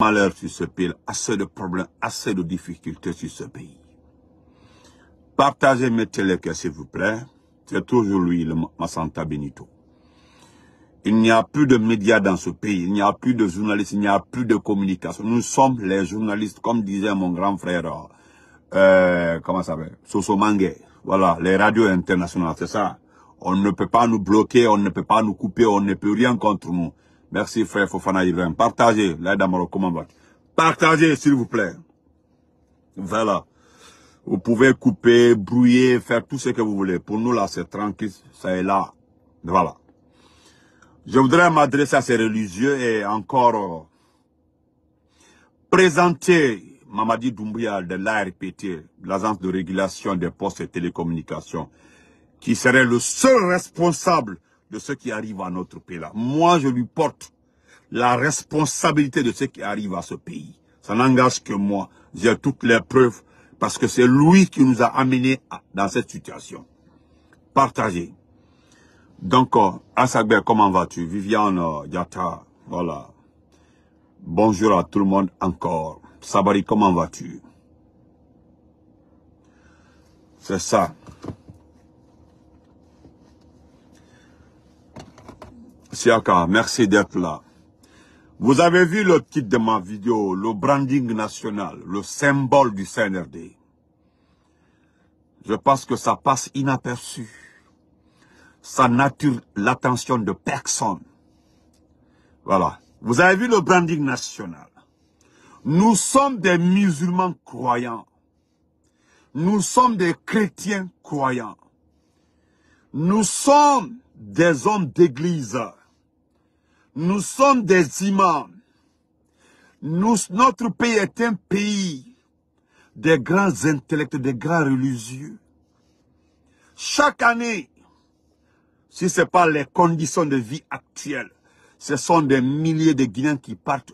malheur sur ce pays, assez de problèmes, assez de difficultés sur ce pays. Partagez, mes téléphones s'il vous plaît. C'est toujours lui, le Massanta Benito. Il n'y a plus de médias dans ce pays, il n'y a plus de journalistes, il n'y a plus de communication. Nous sommes les journalistes, comme disait mon grand frère, euh, comment ça s'appelle, Sosomangue. Voilà, les radios internationales, c'est ça. On ne peut pas nous bloquer, on ne peut pas nous couper, on ne peut rien contre nous. Merci frère Fofana Ivan. Partagez, l'aide à Partagez, s'il vous plaît. Voilà. Vous pouvez couper, brouiller, faire tout ce que vous voulez. Pour nous, là, c'est tranquille, ça est là. Voilà. Je voudrais m'adresser à ces religieux et encore euh, présenter Mamadi Doumbouya de l'ARPT, l'Agence de régulation des postes et télécommunications, qui serait le seul responsable de ce qui arrive à notre pays là. Moi, je lui porte la responsabilité de ce qui arrive à ce pays. Ça n'engage que moi. J'ai toutes les preuves parce que c'est lui qui nous a amenés dans cette situation. Partagez. Donc, euh, Asagbe, comment vas-tu Viviane Yata, euh, voilà. Bonjour à tout le monde encore. Sabari, comment vas-tu C'est ça. Aka, merci d'être là. Vous avez vu le titre de ma vidéo, le branding national, le symbole du CNRD. Je pense que ça passe inaperçu. Ça nature l'attention de personne. Voilà. Vous avez vu le branding national. Nous sommes des musulmans croyants. Nous sommes des chrétiens croyants. Nous sommes des hommes d'église. Nous sommes des imams. Nous, notre pays est un pays des grands intellects, des grands religieux. Chaque année, si ce n'est pas les conditions de vie actuelles, ce sont des milliers de Guinéens qui partent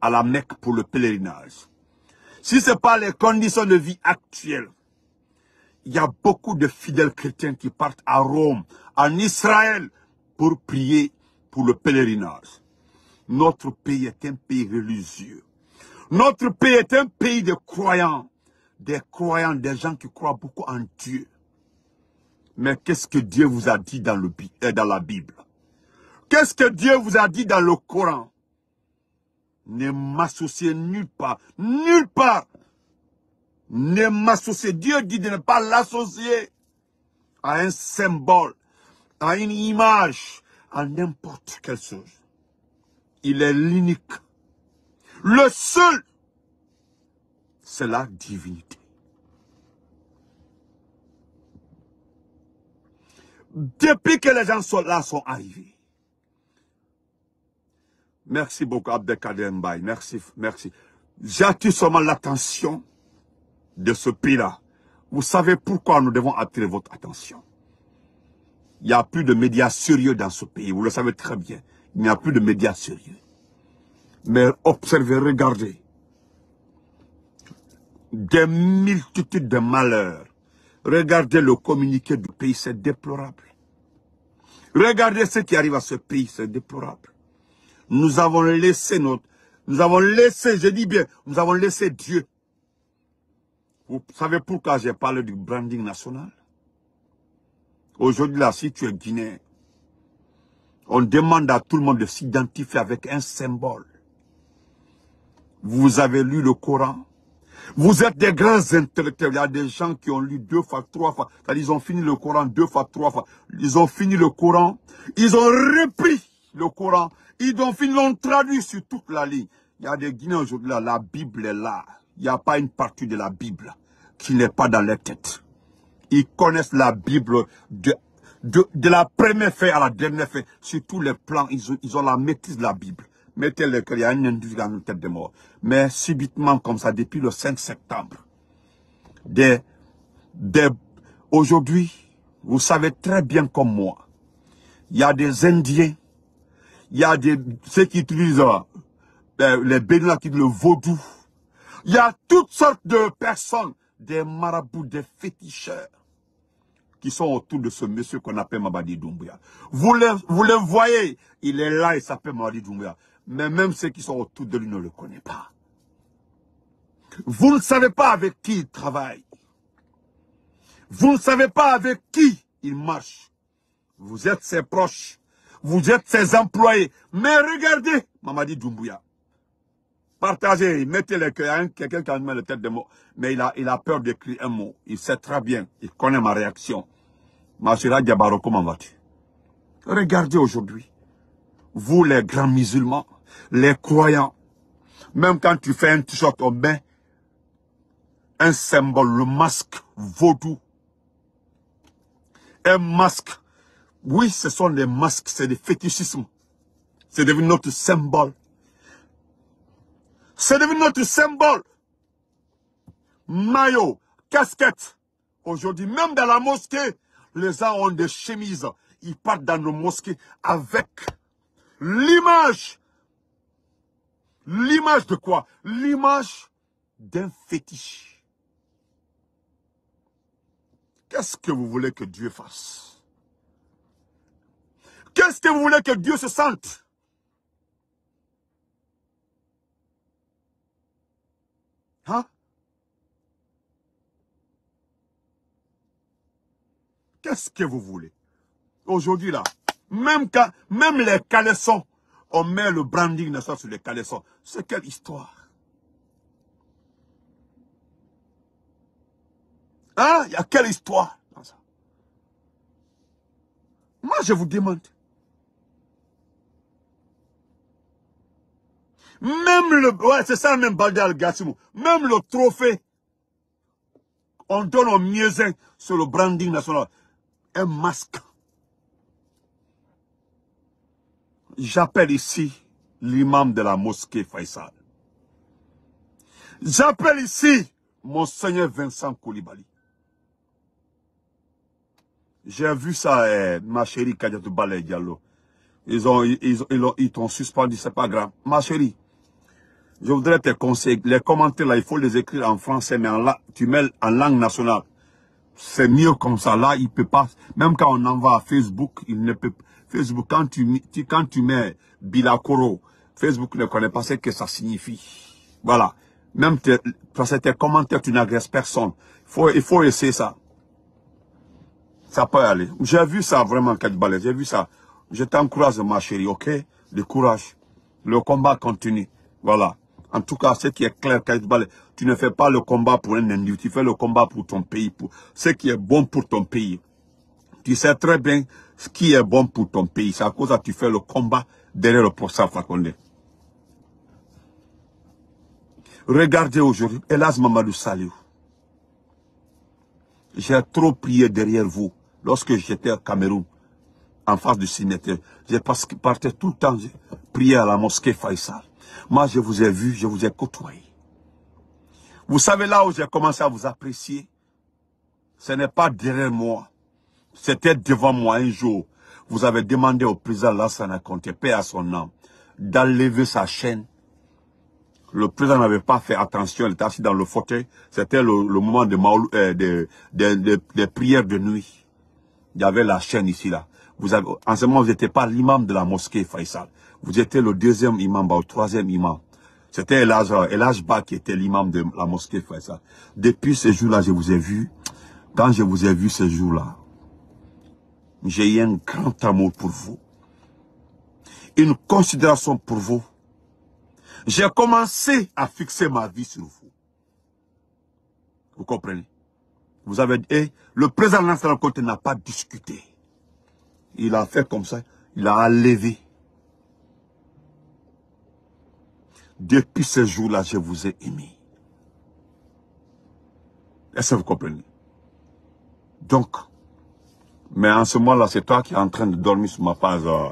à la Mecque pour le pèlerinage. Si ce n'est pas les conditions de vie actuelles, il y a beaucoup de fidèles chrétiens qui partent à Rome, en Israël, pour prier pour le pèlerinage. Notre pays est un pays religieux. Notre pays est un pays de croyants. Des croyants, des gens qui croient beaucoup en Dieu. Mais qu'est-ce que Dieu vous a dit dans, le, euh, dans la Bible Qu'est-ce que Dieu vous a dit dans le Coran Ne m'associez nulle part, nulle part. Ne m'associez, Dieu dit de ne pas l'associer à un symbole, à une image, n'importe quelle chose. Il est l'unique. Le seul. C'est la divinité. Depuis que les gens sont là, sont arrivés. Merci beaucoup, Abdelkader Mbaye. Merci, merci. J'attire seulement l'attention de ce pays-là. Vous savez pourquoi nous devons attirer votre attention. Il n'y a plus de médias sérieux dans ce pays. Vous le savez très bien. Il n'y a plus de médias sérieux. Mais observez, regardez. Des multitudes de malheurs. Regardez le communiqué du pays, c'est déplorable. Regardez ce qui arrive à ce pays, c'est déplorable. Nous avons laissé notre... Nous avons laissé, je dis bien, nous avons laissé Dieu. Vous savez pourquoi j'ai parlé du branding national Aujourd'hui, là, si tu es Guinéen, on demande à tout le monde de s'identifier avec un symbole. Vous avez lu le Coran. Vous êtes des grands intellectuels. Il y a des gens qui ont lu deux fois, trois fois. Ils ont fini le Coran deux fois, trois fois. Ils ont fini le Coran. Ils ont repris le Coran. Ils ont fini, l'ont traduit sur toute la ligne. Il y a des Guinéens aujourd'hui là. La Bible est là. Il n'y a pas une partie de la Bible qui n'est pas dans leur tête. Ils connaissent la Bible de, de, la première feuille à la dernière feuille. Sur tous les plans, ils ont, la maîtrise de la Bible. Mettez le que y a une dans une tête de mort. Mais subitement, comme ça, depuis le 5 septembre, des, des, aujourd'hui, vous savez très bien comme moi, il y a des Indiens, il y a des, ceux qui utilisent euh, ben, les Bénins qui le vaudou. Il y a toutes sortes de personnes, des marabouts, des féticheurs, qui sont autour de ce monsieur qu'on appelle Mamadi Doumbouya. Vous le, vous le voyez, il est là, il s'appelle Mamadi Doumbouya. Mais même ceux qui sont autour de lui ne le connaissent pas. Vous ne savez pas avec qui il travaille. Vous ne savez pas avec qui il marche. Vous êtes ses proches. Vous êtes ses employés. Mais regardez, Mamadi Doumbouya. Partagez, mettez les cœurs. Quelqu'un qui a le la tête de mots. Mais il a, il a peur d'écrire un mot. Il sait très bien. Il connaît ma réaction. Machira Diabaro, comment vas-tu Regardez aujourd'hui, vous les grands musulmans, les croyants, même quand tu fais un t-shirt, au bain, un symbole, le masque vaudou. Un masque. Oui, ce sont les masques, c'est des fétichismes. C'est devenu notre symbole. C'est devenu notre symbole. Maillot, casquette. Aujourd'hui, même dans la mosquée, les gens ont des chemises. Ils partent dans nos mosquées avec l'image. L'image de quoi L'image d'un fétiche. Qu'est-ce que vous voulez que Dieu fasse Qu'est-ce que vous voulez que Dieu se sente Qu'est-ce que vous voulez Aujourd'hui, là, même, même les caleçons, on met le branding national sur les caleçons. C'est quelle histoire Hein Il y a quelle histoire dans ça Moi, je vous demande. Même le... Ouais, c'est ça même Baldal Gassimo. Même le trophée, on donne au mieux sur le branding national un masque. J'appelle ici l'imam de la mosquée Faisal. J'appelle ici Monseigneur Vincent Koulibaly. J'ai vu ça, eh, ma chérie Kadiatou Balé Diallo. Ils ont, ils, ont, ils t'ont suspendu, c'est pas grave. Ma chérie, je voudrais te conseiller, les commentaires là, il faut les écrire en français, mais en la, tu mets en langue nationale c'est mieux comme ça. Là, il peut pas, même quand on envoie à Facebook, il ne peut, Facebook, quand tu, tu quand tu mets Bilakoro, Facebook ne connaît pas ce que ça signifie. Voilà. Même tes, commentaires, tu n'agresses personne. Il faut, il faut essayer ça. Ça peut aller. J'ai vu ça vraiment, balles J'ai vu ça. Je t'encourage, ma chérie, ok? Le courage. Le combat continue. Voilà. En tout cas, ce qui est clair, tu ne fais pas le combat pour un individu, tu fais le combat pour ton pays, pour ce qui est bon pour ton pays. Tu sais très bien ce qui est bon pour ton pays. C'est à cause que tu fais le combat derrière le professeur Fakonde. Regardez aujourd'hui, hélas Mamadou Saliou. J'ai trop prié derrière vous lorsque j'étais au Cameroun, en face du cinéma. J'ai partais tout le temps prier à la mosquée Faisal. Moi, je vous ai vu, je vous ai côtoyé. Vous savez là où j'ai commencé à vous apprécier Ce n'est pas derrière moi. C'était devant moi un jour. Vous avez demandé au président Lassana Conté, paix à son âme, d'enlever sa chaîne. Le président n'avait pas fait attention, il était assis dans le fauteuil. C'était le, moment euh, des prières de nuit. Il y avait la chaîne ici, là. Vous avez, en ce moment, vous n'étiez pas l'imam de la mosquée, Faisal. Vous étiez le deuxième imam, bah, le troisième imam. C'était Elhaj, euh, Ba qui était l'imam de la mosquée ça. Depuis ce jour-là, je vous ai vu. Quand je vous ai vu ce jour-là, j'ai eu un grand amour pour vous. Une considération pour vous. J'ai commencé à fixer ma vie sur vous. Vous comprenez Vous avez dit, eh, le président la côte n'a pas discuté. Il a fait comme ça, il a enlevé. Depuis ce jour là je vous ai aimé. Est-ce que vous comprenez Donc, mais en ce moment-là, c'est toi qui es en train de dormir sur ma page, euh,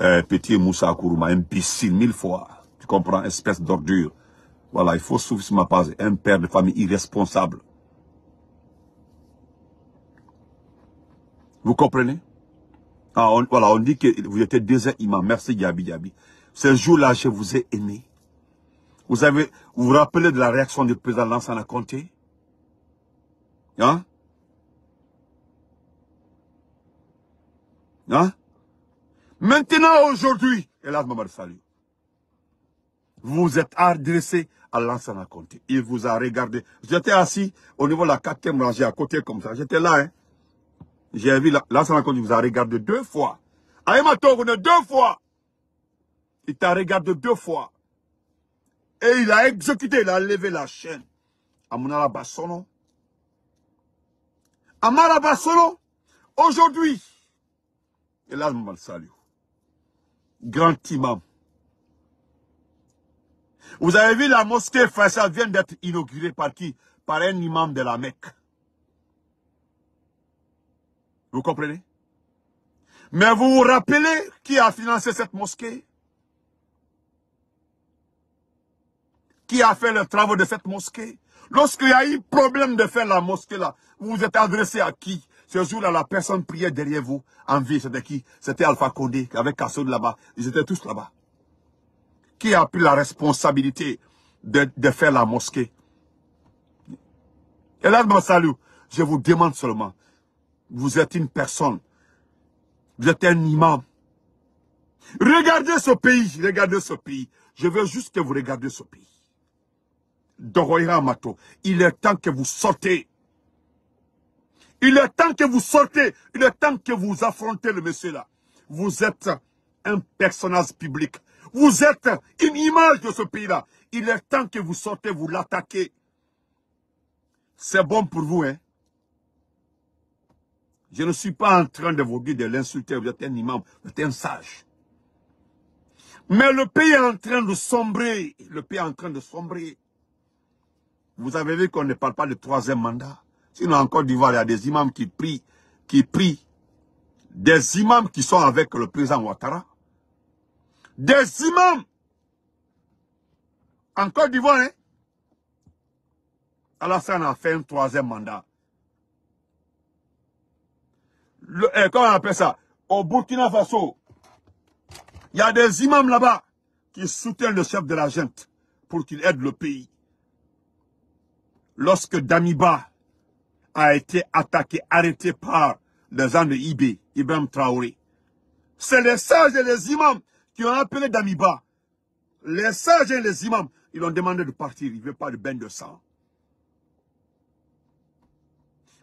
euh, petit Moussa Kourouma, piscine, mille fois. Tu comprends, espèce d'ordure. Voilà, il faut souffrir sur ma page. Un père de famille irresponsable. Vous comprenez ah, on, Voilà, on dit que vous étiez déjà imam. Merci, Yabi Yabi. Ce jour-là, je vous ai aimé. Vous avez, vous, rappelez de la réaction du président Lansana Conté Hein Hein Maintenant, aujourd'hui, hélas, Mamad Salut, vous êtes adressé à Lansana Conté. Il vous a regardé. J'étais assis au niveau de la quatrième rangée, à côté comme ça. J'étais là, hein. J'ai vu Lansana Conté vous a regardé deux fois. vous deux fois. Il t'a regardé deux fois. Et il a exécuté, il a levé la chaîne. Amara Bassono. Amara aujourd'hui, et là, je salut. Grand imam. Vous avez vu la mosquée Faisal vient d'être inaugurée par qui Par un imam de la Mecque. Vous comprenez Mais vous vous rappelez qui a financé cette mosquée qui a fait le travail de cette mosquée. Lorsqu'il y a eu problème de faire la mosquée là, vous vous êtes adressé à qui Ce jour-là, la personne priait derrière vous en vie. C'était qui C'était Alpha Condé avec Kassoud là-bas. Ils étaient tous là-bas. Qui a pris la responsabilité de, de faire la mosquée Et là, mon salut, je vous demande seulement, vous êtes une personne, vous êtes un imam. Regardez ce pays, regardez ce pays. Je veux juste que vous regardiez ce pays. Mato, il est temps que vous sortez. Il est temps que vous sortez. Il est temps que vous affrontez le monsieur-là. Vous êtes un personnage public. Vous êtes une image de ce pays-là. Il est temps que vous sortez, vous l'attaquez. C'est bon pour vous, hein? Je ne suis pas en train de vous dire de l'insulter. Vous êtes un imam, vous êtes un sage. Mais le pays est en train de sombrer. Le pays est en train de sombrer. Vous avez vu qu'on ne parle pas de troisième mandat. Sinon, en Côte d'Ivoire, il y a des imams qui prient, qui prient. Des imams qui sont avec le président Ouattara. Des imams en Côte d'Ivoire, hein? Alassane a fait un troisième mandat. Eh, comment on appelle ça Au Burkina Faso, il y a des imams là-bas qui soutiennent le chef de la gente pour qu'il aide le pays lorsque Damiba a été attaqué, arrêté par les gens de Ibé, Ibrahim Traoré. C'est les sages et les imams qui ont appelé Damiba. Les sages et les imams, ils ont demandé de partir. Ils ne veulent pas de bain de sang.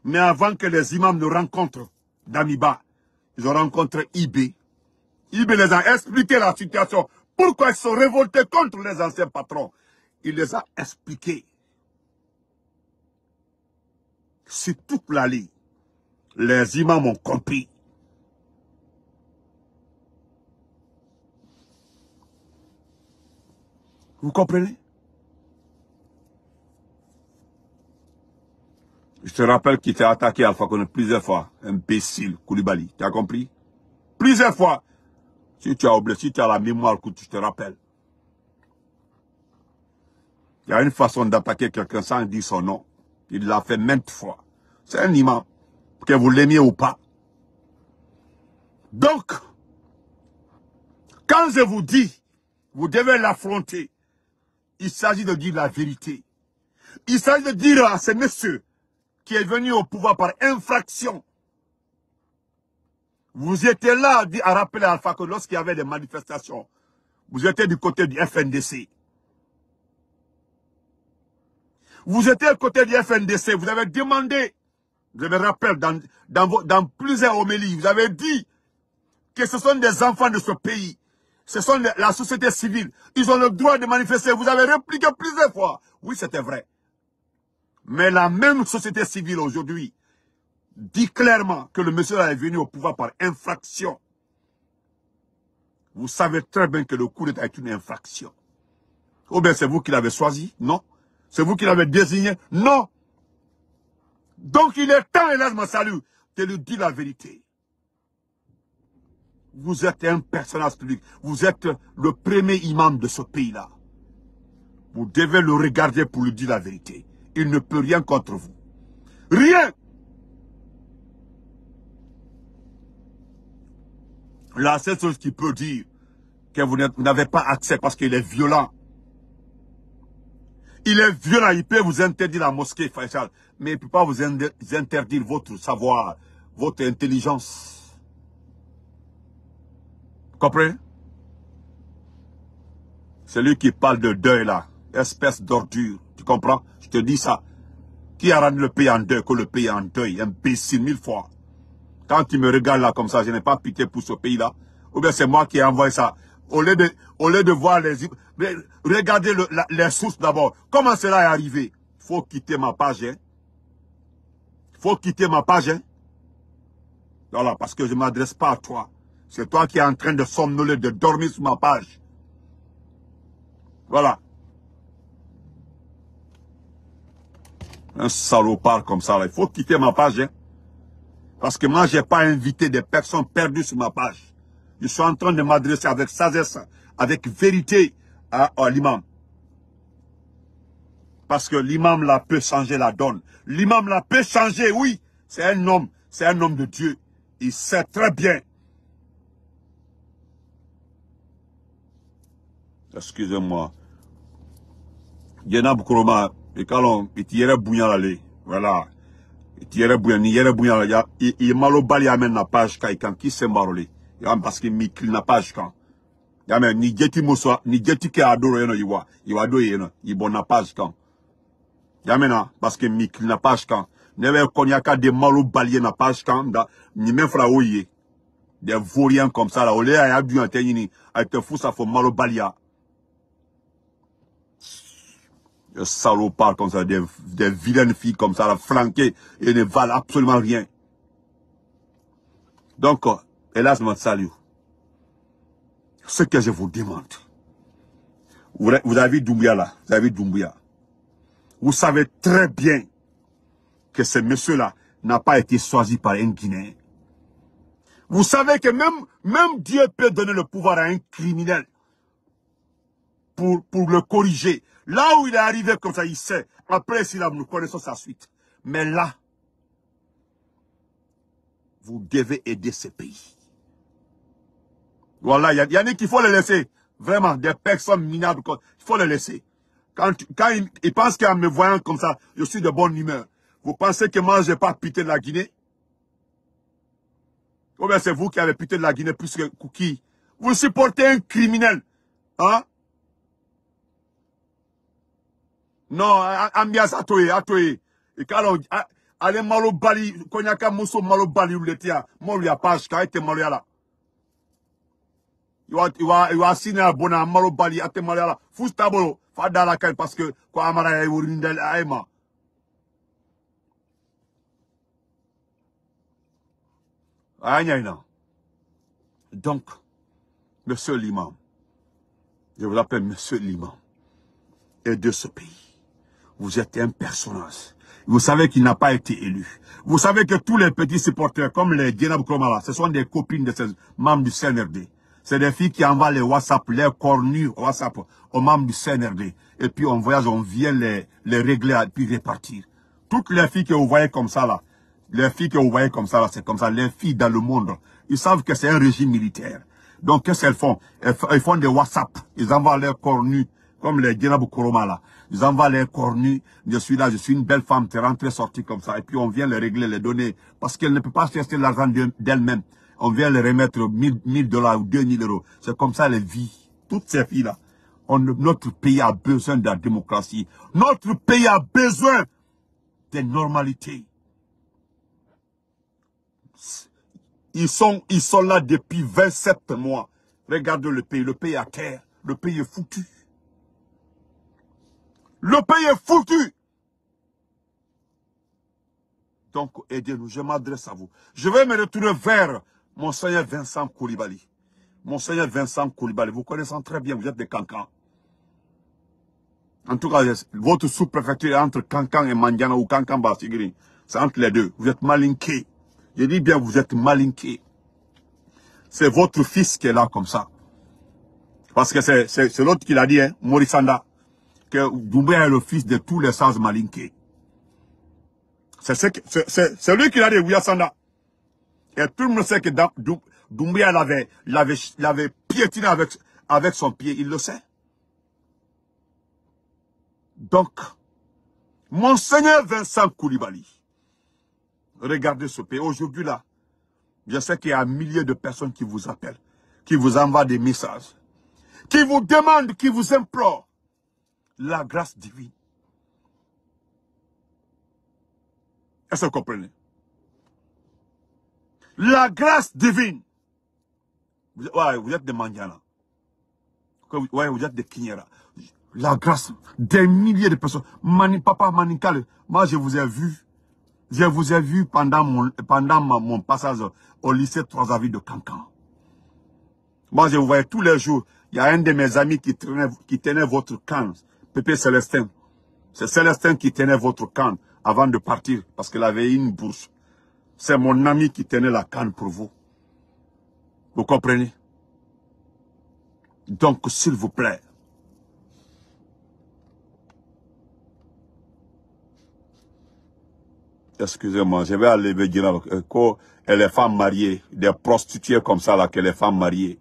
Mais avant que les imams ne rencontrent Damiba, ils ont rencontré Ibé. Ibé les a expliqué la situation. Pourquoi ils sont révoltés contre les anciens patrons. Il les a expliqués sur toute l'allée. Les imams ont compris. Vous comprenez Je te rappelle qu'il t'a attaqué Alpha Kone plusieurs fois. Imbécile, Koulibaly. Tu as compris Plusieurs fois. Si tu as oublié, si tu as la mémoire, je te rappelle. Il y a une façon d'attaquer quelqu'un sans dire son nom. Il l'a fait maintes fois. C'est un imam, que vous l'aimiez ou pas. Donc, quand je vous dis, vous devez l'affronter, il s'agit de dire la vérité. Il s'agit de dire à ce monsieur qui est venu au pouvoir par infraction. Vous étiez là à rappeler à Alpha que lorsqu'il y avait des manifestations, vous étiez du côté du FNDC. Vous étiez à côté du FNDC, vous avez demandé, je me rappelle, dans, plusieurs homélies, vous avez dit que ce sont des enfants de ce pays, ce sont la société civile, ils ont le droit de manifester. Vous avez répliqué plusieurs fois. Oui, c'était vrai. Mais la même société civile aujourd'hui dit clairement que le monsieur est venu au pouvoir par infraction. Vous savez très bien que le coup d'État est une infraction. Ou bien c'est vous qui l'avez choisi, non c'est vous qui l'avez désigné Non. Donc il est temps, hélas, mon salut, de lui dire la vérité. Vous êtes un personnage public. Vous êtes le premier imam de ce pays-là. Vous devez le regarder pour lui dire la vérité. Il ne peut rien contre vous. Rien La seule chose qu'il peut dire, que vous n'avez pas accès parce qu'il est violent, il est violent, il peut vous interdire la mosquée, Faisal, mais il ne peut pas vous interdire votre savoir, votre intelligence. Comprenez Celui qui parle de deuil là, espèce d'ordure, tu comprends Je te dis ça. Qui a rendu le pays en deuil que le pays en deuil Imbécile mille fois. Quand tu me regardes là comme ça, je n'ai pas pitié pour ce pays là. Ou bien c'est moi qui ai envoyé ça au lieu de, voir les... Regardez les sources d'abord. Comment cela est arrivé Faut quitter ma page, hein. Faut quitter ma page, hein. Voilà, parce que je ne m'adresse pas à toi. C'est toi qui es en train de somnoler, de dormir sur ma page. Voilà. Un salopard comme ça, Il faut quitter ma page, hein. Parce que moi, je n'ai pas invité des personnes perdues sur ma page je suis en train de m'adresser avec sagesse, avec vérité à, l'imam. Parce que l'imam là peut changer la donne. L'imam là peut changer, oui. C'est un homme, c'est un homme de Dieu. Il sait très bien. Excusez-moi. Yena Bukuroma, et kalon, et tire Voilà. Il tire bouillant, Il est bouillant Il bali amène la page, kaikan, qui s'est marolé parce que n'a pas kan yam ni jeti muso ni jeti ke adoro yeno iwa iwa do yeno pas kan yam na parce que mi n'a pas ne be konyaka de malo balier na page da ni même fra des vauriens comme ça la olé a dû en tenir a te fou ça malo balia Le salopard comme ça, des, des vilaines filles comme ça, la et ne valent absolument rien. Donc, Hélas, je salut. Ce que je vous demande, vous avez Doumbouya là, vous avez Doumbouya, Vous savez très bien que ce monsieur-là n'a pas été choisi par un Guinéen. Vous savez que même, même Dieu peut donner le pouvoir à un criminel pour, pour le corriger. Là où il est arrivé comme ça, il sait. Après, si nous connaissons sa suite. Mais là, vous devez aider ce pays. Voilà, il y en a qu'il faut les laisser. Vraiment, des personnes minables. Il faut les laisser. Quand, quand ils, il pensent qu'en me voyant comme ça, je suis de bonne humeur. Vous pensez que moi, je n'ai pas pité de la Guinée Ou bien c'est vous qui avez pité de la Guinée plus que Kouki Vous supportez un criminel. Hein Non, Ambias Atoye, Atoye. Et quand on... Allez, Malo Bali, Konyaka Mousso, Malo Bali, ou le Moi, il y hein? a pas, je suis été là. Il va, il un a bona malo bali a tɛ la parce que quoi amara il a un donc monsieur l'imam je vous appelle monsieur l'imam et de ce pays vous êtes un personnage vous savez qu'il n'a pas été élu. Vous savez que tous les petits supporters, comme les Dienab Kromala, ce sont des copines de ces membres du CNRD. C'est des filles qui envoient les WhatsApp, les nus, WhatsApp aux membres du CNRD. Et puis on voyage, on vient les, régler et puis répartir. Toutes les filles que vous voyez comme ça là, les filles que vous voyez comme ça là, c'est comme ça. Les filles dans le monde, ils savent que c'est un régime militaire. Donc qu'est-ce qu'elles font elles, font des WhatsApp, ils envoient leurs nus, comme les Guénabou Koroma là. Ils envoient leurs nus. je suis là, je suis une belle femme, es rentrée, sortie comme ça. Et puis on vient les régler, les donner, parce qu'elles ne peuvent pas rester l'argent d'elle-même on vient les remettre 1000 dollars ou 2000 euros. C'est comme ça les vies. Toutes ces vies là Notre pays a besoin de la démocratie. Notre pays a besoin des normalités. Ils sont, ils sont là depuis 27 mois. Regardez le pays. Le pays est à terre. Le pays est foutu. Le pays est foutu. Donc, aidez-nous. Je m'adresse à vous. Je vais me retourner vers Monseigneur Vincent Kouribali, Monseigneur Vincent Koulibaly, vous connaissez très bien, vous êtes des cancans. En tout cas, votre sous-préfecture est entre Cancan et Mandiana ou Cancan Basigri. C'est entre les deux. Vous êtes malinqué. Je dis bien, vous êtes malinqué. C'est votre fils qui est là comme ça. Parce que c'est l'autre qui l'a dit, hein, Morisanda, que Doumbé est le fils de tous les sages malinqués. C'est lui qui l'a dit, Ouyasanda. Et tout le monde sait que Doumbia l'avait, piétiné avec, avec son pied. Il le sait. Donc, Monseigneur Vincent Koulibaly, regardez ce pays. Aujourd'hui là, je sais qu'il y a un millier de personnes qui vous appellent, qui vous envoient des messages, qui vous demandent, qui vous implorent la grâce divine. Est-ce que vous comprenez la grâce divine. Vous, êtes des Mandiana. vous êtes des Kinyera. La grâce des milliers de personnes. papa Manical, moi je vous ai vu. Je vous ai vu pendant mon, pendant mon passage au lycée Trois-Avis de Cancan. Moi, je vous voyais tous les jours. Il y a un de mes amis qui tenait, qui tenait votre camp, Pépé Célestin. C'est Célestin qui tenait votre camp avant de partir parce qu'il avait une bourse. C'est mon ami qui tenait la canne pour vous. Vous comprenez Donc, s'il vous plaît, excusez-moi, je vais enlever. me euh, dire les femmes mariées, des prostituées comme ça, là, que les femmes mariées.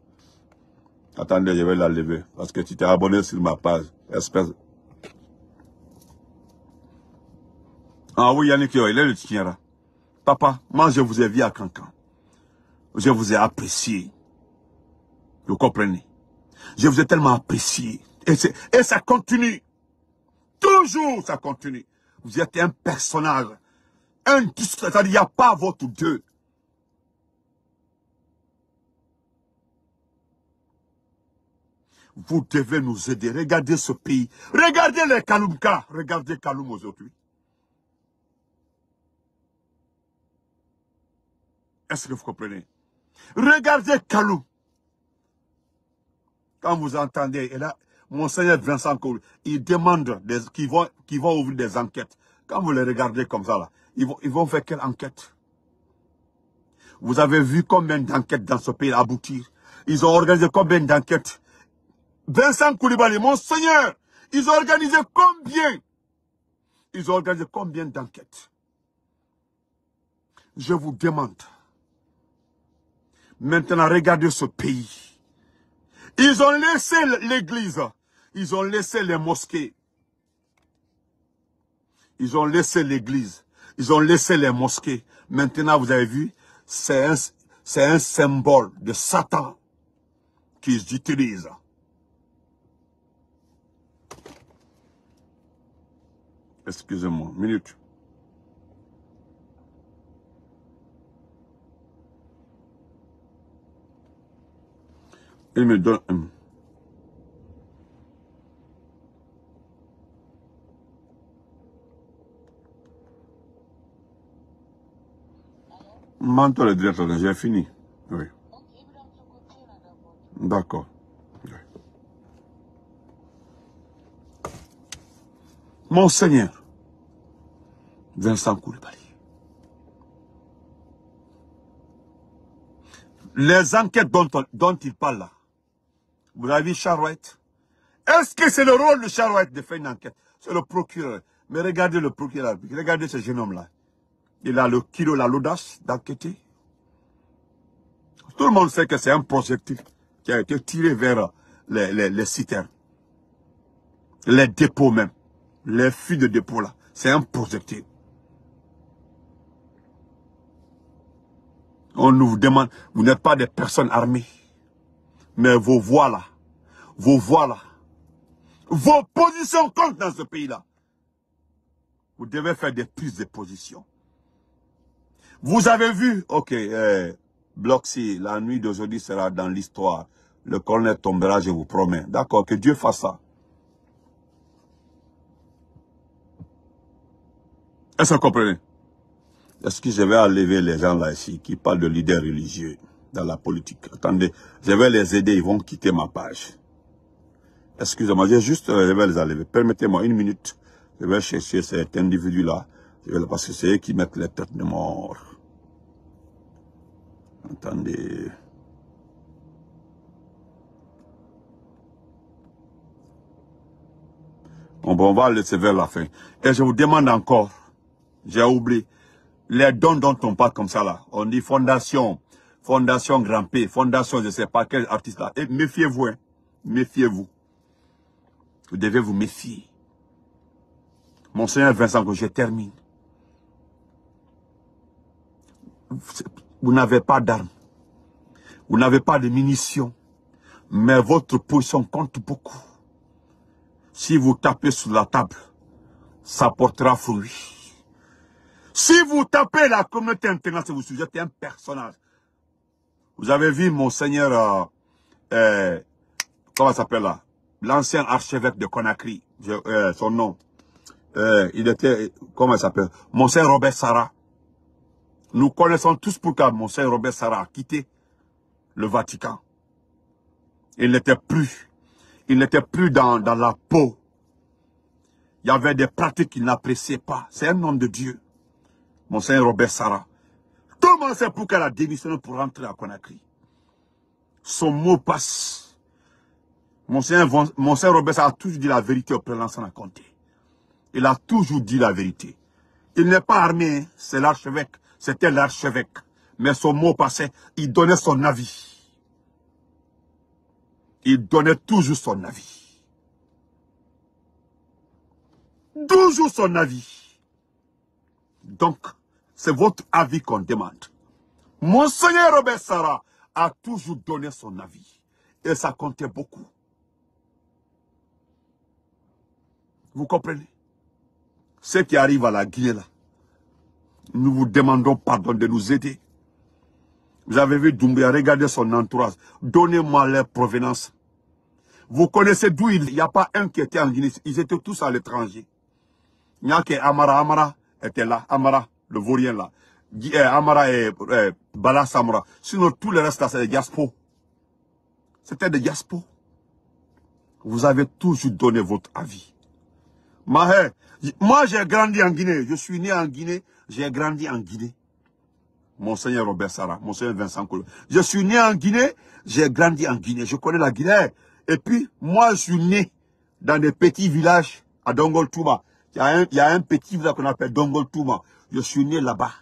Attendez, je vais la lever, parce que tu t'es abonné sur ma page, espèce. Ah oui, Yannick, il est le tiens Papa, moi je vous ai vu à Cancan. Je vous ai apprécié. Vous comprenez Je vous ai tellement apprécié. Et, ça continue. Toujours ça continue. Vous êtes un personnage. Un cest il n'y a pas votre Dieu. Vous devez nous aider. Regardez ce pays. Regardez les Kaloumka. Regardez Kaloum aujourd'hui. Est-ce que vous comprenez Regardez Kalou. Quand vous entendez, et là, Monseigneur Vincent Koulibaly, il demande qu'ils vont, ouvrir des enquêtes. Quand vous les regardez comme ça, là, ils vont, ils vont faire quelle enquête Vous avez vu combien d'enquêtes dans ce pays aboutir Ils ont organisé combien d'enquêtes Vincent Koulibaly, Monseigneur, ils ont organisé combien Ils ont organisé combien d'enquêtes Je vous demande, Maintenant, regardez ce pays. Ils ont laissé l'église. Ils ont laissé les mosquées. Ils ont laissé l'église. Ils ont laissé les mosquées. Maintenant, vous avez vu, c'est un, un symbole de Satan qu'ils utilisent. Excusez-moi, minute. Il me donne un le directeur, j'ai fini. Oui. D'accord. Monseigneur, Vincent Koulibaly. Les enquêtes dont, dont il parle là, vous avez vu Charouette Est-ce que c'est le rôle de Charouette de faire une enquête C'est le procureur. Mais regardez le procureur, regardez ce jeune homme-là. Il a le kilo, l'audace d'enquêter. Tout le monde sait que c'est un projectile qui a été tiré vers les, les citernes. Les dépôts même. Les fuites de dépôt là. C'est un projectile. On nous demande, vous n'êtes pas des personnes armées. Mais vos voix là, vos vos positions comptent dans ce pays-là. Vous devez faire des prises de position. Vous avez vu, ok, eh, Bloxy, la nuit d'aujourd'hui sera dans l'histoire. Le colonel tombera, je vous promets. D'accord, que Dieu fasse ça. Est-ce que vous comprenez Est-ce que je vais enlever les gens là ici qui parlent de leaders religieux dans la politique. Attendez, je vais les aider, ils vont quitter ma page. Excusez-moi, juste, euh, je vais les enlever. Permettez-moi une minute, je vais chercher cet individu-là, parce que c'est eux qui mettent les têtes de mort. Attendez. Bon, bon, on va laisser vers la fin. Et je vous demande encore, j'ai oublié, les dons dont on parle comme ça là, on dit fondation, Fondation P, Fondation je ne sais pas quel artiste là. Et eh, méfiez-vous, hein. méfiez-vous. Vous devez vous méfier. Monseigneur Vincent, que je termine. Vous n'avez pas d'armes. Vous n'avez pas de munitions. Mais votre position compte beaucoup. Si vous tapez sur la table, ça portera fruit. Si vous tapez la communauté internationale, vous sujetez un personnage. Vous avez vu Monseigneur, comment euh, euh, comment s'appelle là L'ancien archevêque de Conakry, euh, son nom. Euh, il était, comment s'appelle Monseigneur Robert Sarah. Nous connaissons tous pourquoi Monseigneur Robert Sarah a quitté le Vatican. Il n'était plus, il n'était plus dans, dans la peau. Il y avait des pratiques qu'il n'appréciait pas. C'est un homme de Dieu. Monseigneur Robert Sarah c'est pour qu'elle a démissionné pour rentrer à Conakry Son mot passe. Monseigneur, Robert a toujours dit la vérité au président l'ancien Comté. Il a toujours dit la vérité. Il n'est pas armé, hein. c'est l'archevêque. C'était l'archevêque. Mais son mot passait, il donnait son avis. Il donnait toujours son avis. Toujours son avis. Donc, c'est votre avis qu'on demande. Monseigneur Robert Sarah a toujours donné son avis. Et ça comptait beaucoup. Vous comprenez Ce qui arrive à la Guinée, là, nous vous demandons pardon de nous aider. Vous avez vu Doumbia, regardez son entourage. Donnez-moi leur provenance. Vous connaissez d'où il n'y a pas un qui était en Guinée. Ils étaient tous à l'étranger. Il n'y a que Amara. Amara était là. Amara, le Vaurien là. Eh, Amara et eh, eh, Bala Sinon, tout le reste là, c'est des diaspo. C'était des diaspo. Vous avez toujours donné votre avis. moi j'ai grandi en Guinée. Je suis né en Guinée. J'ai grandi en Guinée. Monseigneur Robert Sarah, Monseigneur Vincent Coulon. Je suis né en Guinée. J'ai grandi en Guinée. Je connais la Guinée. Et puis, moi, je suis né dans des petits villages à Dongol Il y a un, petit village qu'on appelle Dongol je suis né là-bas,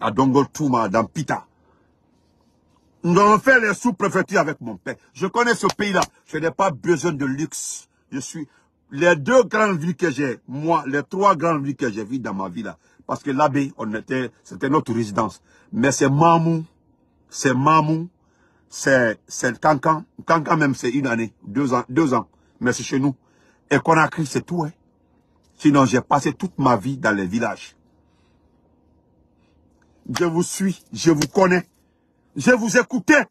à Dongotuma, dans Pita. Nous avons fait les sous-préfectures avec mon père. Je connais ce pays-là. Je n'ai pas besoin de luxe. Je suis... Les deux grandes villes que j'ai, moi, les trois grandes villes que j'ai vues dans ma vie là, parce que l'abbé, on était, c'était notre résidence. Mais c'est Mamou, c'est Mamou, c'est Cancan. Cancan même, c'est une année, deux ans, deux ans. Mais c'est chez nous. Et qu'on Conakry, c'est tout, hein. Sinon, j'ai passé toute ma vie dans les villages je vous suis, je vous connais, je vous écoutais.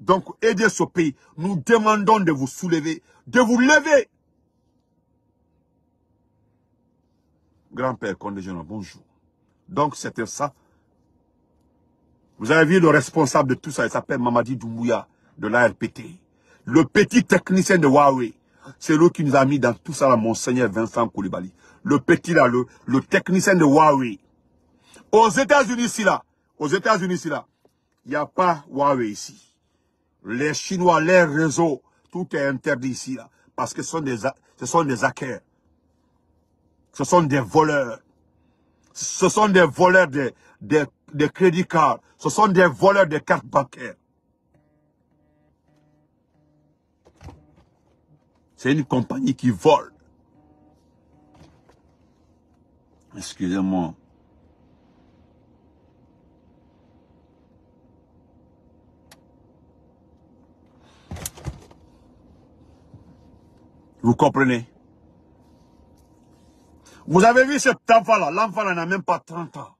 Donc aidez ce pays. Nous demandons de vous soulever, de vous lever. Grand-père bonjour. Donc c'était ça. Vous avez vu le responsable de tout ça, il s'appelle Mamadi Doumbouya de l'ARPT. Le petit technicien de Huawei. C'est lui qui nous a mis dans tout ça, là, Monseigneur Vincent Koulibaly. Le petit là, le, le technicien de Huawei. Aux États-Unis, là, aux États-Unis, là, il n'y a pas Huawei ici. Les Chinois, les réseaux, tout est interdit ici, là, parce que ce sont des, ce sont des hackers. Ce sont des voleurs. Ce sont des voleurs de, de, de crédit card. Ce sont des voleurs de cartes bancaires. C'est une compagnie qui vole. Excusez-moi. Vous comprenez Vous avez vu cet enfant-là L'enfant-là n'a même pas 30 ans.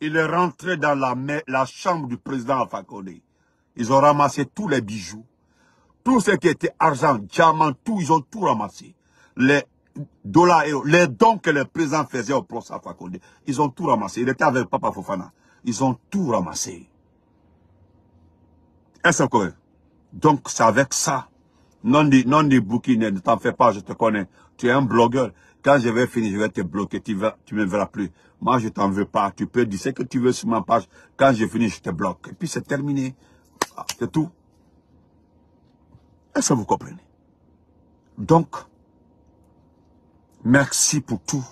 Il est rentré dans la, chambre du président Alpha Condé. Ils ont ramassé tous les bijoux, tout ce qui était argent, diamant, tout, ils ont tout ramassé. Les dollars, et les dons que le président faisait au procès Alpha Condé, ils ont tout ramassé. Il était avec Papa Fofana. Ils ont tout ramassé. Est-ce que Donc c'est avec ça non dis non dit, booking, ne t'en fais pas, je te connais. Tu es un blogueur. Quand je vais finir, je vais te bloquer, tu, vas, tu me verras plus. Moi, je t'en veux pas. Tu peux dire ce que tu veux sur ma page. Quand je finis, je te bloque. Et puis, c'est terminé. Ah, c'est tout. Est-ce que vous comprenez Donc, merci pour tout.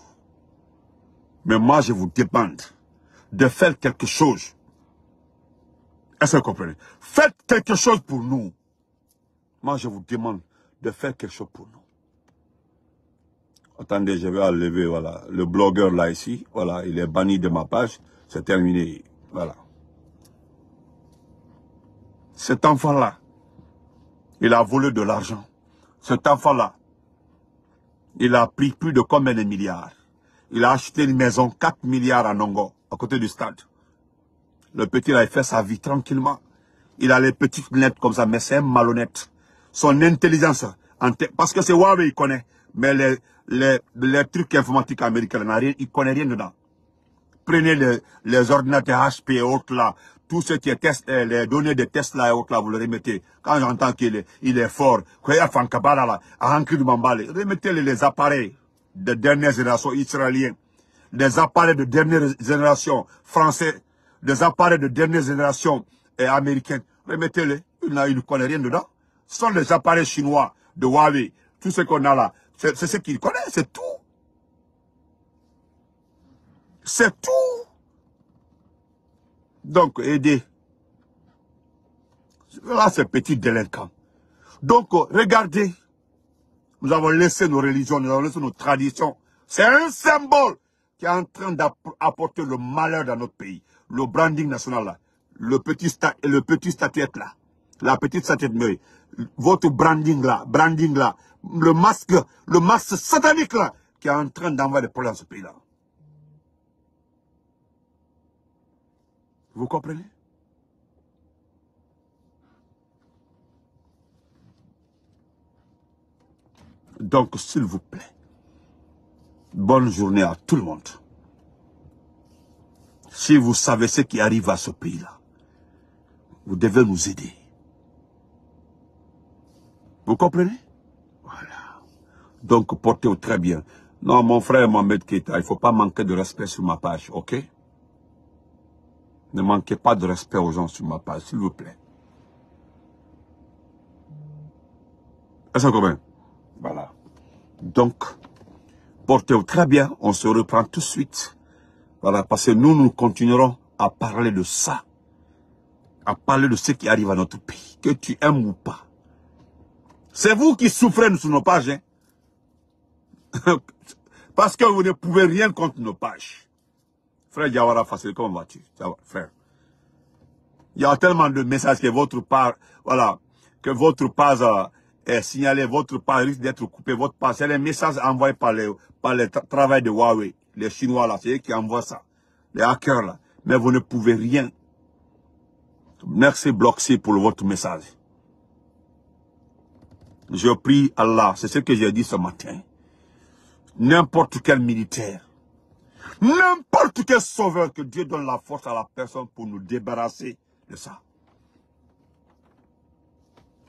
Mais moi, je vous demande de faire quelque chose. Est-ce que vous comprenez Faites quelque chose pour nous. Moi, je vous demande de faire quelque chose pour nous. Attendez, je vais enlever, voilà, le blogueur là ici. Voilà, il est banni de ma page. C'est terminé. Voilà. Cet enfant-là, il a volé de l'argent. Cet enfant-là, il a pris plus de combien de milliards Il a acheté une maison, 4 milliards à Nongo, à côté du stade. Le petit, là, il fait sa vie tranquillement. Il a les petites lunettes comme ça, mais c'est un malhonnête son intelligence. Parce que c'est Huawei, il connaît. Mais les, trucs informatiques américains, il ne connaît rien dedans. Prenez les, ordinateurs HP et autres là, tout ce qui est test, eh, les données de Tesla et autres là, vous les remettez. Quand j'entends qu'il est, il est fort, remettez-les les appareils de dernière génération israélien, des appareils de dernière génération français, des appareils de dernière génération eh, américaine. Remettez-les, il ne connaît rien dedans sont les appareils chinois de Huawei. Tout ce qu'on a là, c'est ce qu'ils connaissent, c'est tout. C'est tout. Donc, aidez. Là, c'est petit délinquant. Donc, euh, regardez. Nous avons laissé nos religions, nous avons laissé nos traditions. C'est un symbole qui est en train d'apporter le malheur dans notre pays. Le branding national là. Le petit, le petit statuette là. La petite statuette meuille votre branding là, branding là, le masque, le masque satanique là, qui est en train d'envoyer des problèmes à ce pays là. Vous comprenez Donc, s'il vous plaît, bonne journée à tout le monde. Si vous savez ce qui arrive à ce pays-là, vous devez nous aider. Vous comprenez Voilà. Donc, portez-vous très bien. Non, mon frère Mohamed Keta, il ne faut pas manquer de respect sur ma page, ok Ne manquez pas de respect aux gens sur ma page, s'il vous plaît. Est-ce comprenez Voilà. Donc, portez-vous très bien. On se reprend tout de suite. Voilà, parce que nous, nous continuerons à parler de ça. À parler de ce qui arrive à notre pays. Que tu aimes ou pas. C'est vous qui souffrez sur nos pages. Hein. Parce que vous ne pouvez rien contre nos pages. Frère comment vas-tu Il y a tellement de messages que votre part, voilà, que votre page euh, est signalée, votre page risque d'être coupée, votre page. C'est les messages envoyés par le par travail de Huawei. Les Chinois là, c'est eux qui envoient ça. Les hackers là. Mais vous ne pouvez rien. Merci Bloxy pour votre message. Je prie Allah, c'est ce que j'ai dit ce matin. N'importe quel militaire, n'importe quel sauveur, que Dieu donne la force à la personne pour nous débarrasser de ça.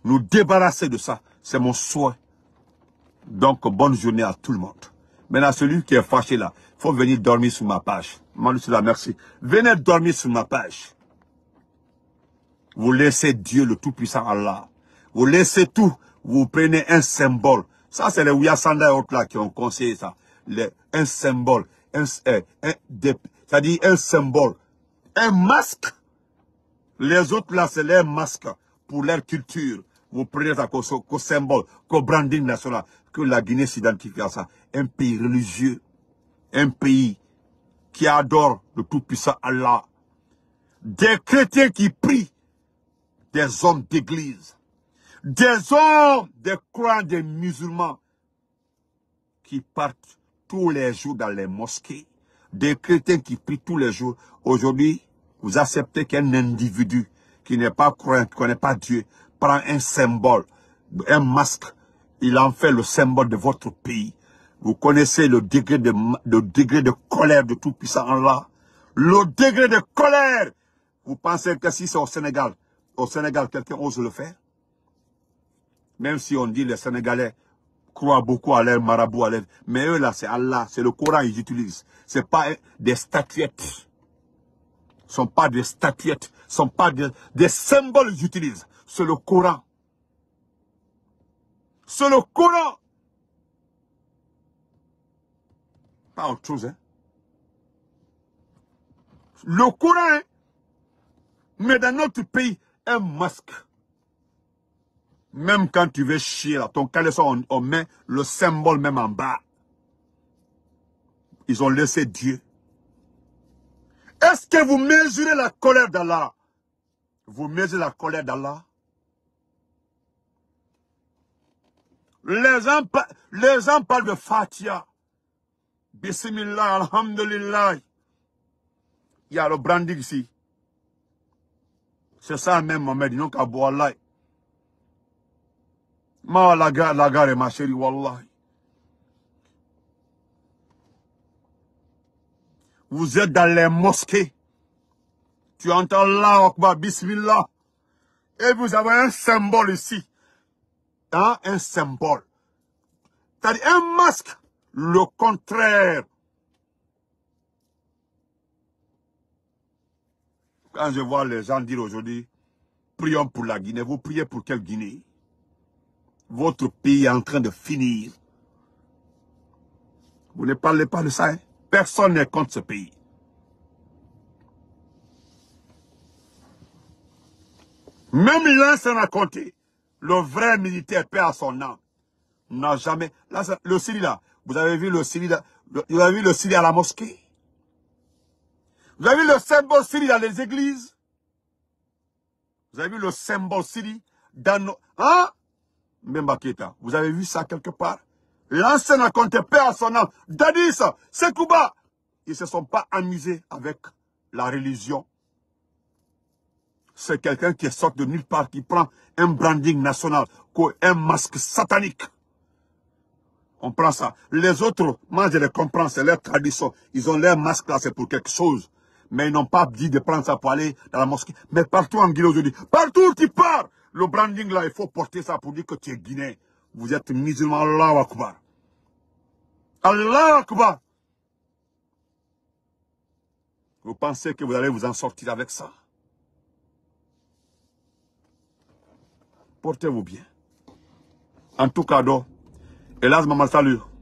Nous débarrasser de ça, c'est mon souhait. Donc, bonne journée à tout le monde. Maintenant, celui qui est fâché là, faut venir dormir sur ma page. la merci. Venez dormir sur ma page. Vous laissez Dieu, le Tout-Puissant Allah. Vous laissez tout vous prenez un symbole. Ça, c'est les Ouyasanda et autres là qui ont conseillé ça. un symbole, un, euh, un c'est-à-dire un symbole, un masque. Les autres là, c'est leur masque pour leur culture. Vous prenez ça comme, symbole, comme branding national, que la Guinée s'identifie à ça. Un pays religieux, un pays qui adore le Tout-Puissant Allah. Des chrétiens qui prient, des hommes d'église des hommes, des croyants, des musulmans qui partent tous les jours dans les mosquées, des chrétiens qui prient tous les jours. Aujourd'hui, vous acceptez qu'un individu qui n'est pas croyant, qui ne connaît pas Dieu, prend un symbole, un masque, il en fait le symbole de votre pays. Vous connaissez le degré de, degré de colère de Tout-Puissant là. Le degré de colère. Vous pensez que si c'est au Sénégal, au Sénégal, quelqu'un ose le faire même si on dit les Sénégalais croient beaucoup à l'air marabout, à l'air, Mais eux là, c'est Allah, c'est le Coran qu'ils utilisent. C'est pas des statuettes. Ce sont pas des statuettes. Ce sont pas des, symboles qu'ils utilisent. C'est le Coran. C'est le Coran. Pas autre chose, hein. Le Coran, hein. mais dans notre pays, un masque même quand tu veux chier, ton caleçon, on, met le symbole même en bas. Ils ont laissé Dieu. Est-ce que vous mesurez la colère d'Allah Vous mesurez la colère d'Allah les gens, parlent de Fatia. Bismillah, Alhamdulillah. Il y a le branding ici. C'est ça même, Mohamed. Donc, Ma la gare, la ma chérie, Wallah, Vous êtes dans les mosquées. Tu entends là, Bismillah. Et vous avez un symbole ici. Hein? Un symbole. C'est-à-dire un masque, le contraire. Quand je vois les gens dire aujourd'hui, prions pour la Guinée, vous priez pour quelle Guinée votre pays est en train de finir. Vous ne parlez pas de ça. Hein. Personne n'est contre ce pays. Même l'ancien raconté, le vrai militaire, perd à son âme, n'a jamais... Là, le Syrie, là, vous avez vu le Syrie, vous avez vu le Syrie à la mosquée. Vous avez vu le symbole Syrie dans les églises. Vous avez vu le symbole Syrie dans nos... Hein? Membaketa, Vous avez vu ça quelque part L'ancien a compté père à son âme. Dadis, Sekouba. Ils ne se sont pas amusés avec la religion. C'est quelqu'un qui sort de nulle part, qui prend un branding national, un masque satanique. On prend ça. Les autres, moi je les comprends, c'est leur tradition. Ils ont leur masque là, c'est pour quelque chose. Mais ils n'ont pas dit de prendre ça pour aller dans la mosquée. Mais partout en Guinée aujourd'hui, partout où tu pars, le branding là, il faut porter ça pour dire que tu es guinéen. Vous êtes musulman, Allah Akbar. Allah Akbar. Vous pensez que vous allez vous en sortir avec ça Portez-vous bien. En tout cas, Hélas, maman, salut.